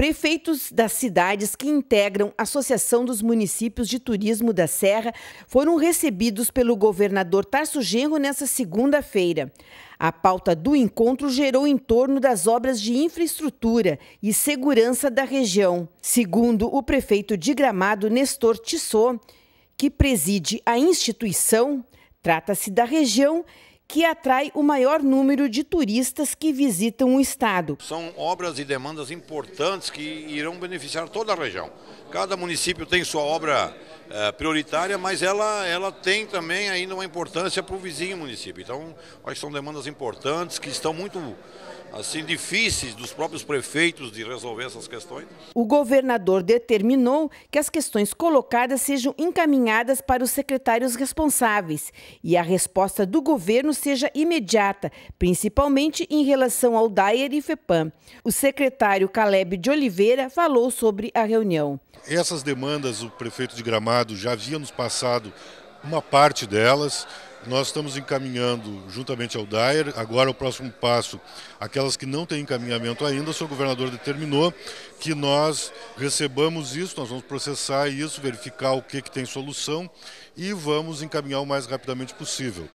Prefeitos das cidades que integram a Associação dos Municípios de Turismo da Serra foram recebidos pelo governador Tarso Genro nesta segunda-feira. A pauta do encontro gerou em torno das obras de infraestrutura e segurança da região. Segundo o prefeito de Gramado, Nestor Tissot, que preside a instituição, trata-se da região que atrai o maior número de turistas que visitam o estado. São obras e demandas importantes que irão beneficiar toda a região. Cada município tem sua obra é, prioritária, mas ela, ela tem também ainda uma importância para o vizinho município. Então, acho que são demandas importantes que estão muito assim difíceis dos próprios prefeitos de resolver essas questões. O governador determinou que as questões colocadas sejam encaminhadas para os secretários responsáveis e a resposta do governo seja imediata, principalmente em relação ao Dyer e FEPAM. O secretário Caleb de Oliveira falou sobre a reunião. Essas demandas o prefeito de Gramado já havia nos passado uma parte delas. Nós estamos encaminhando, juntamente ao DAER, agora o próximo passo, aquelas que não têm encaminhamento ainda, o senhor governador determinou que nós recebamos isso, nós vamos processar isso, verificar o que, que tem solução e vamos encaminhar o mais rapidamente possível.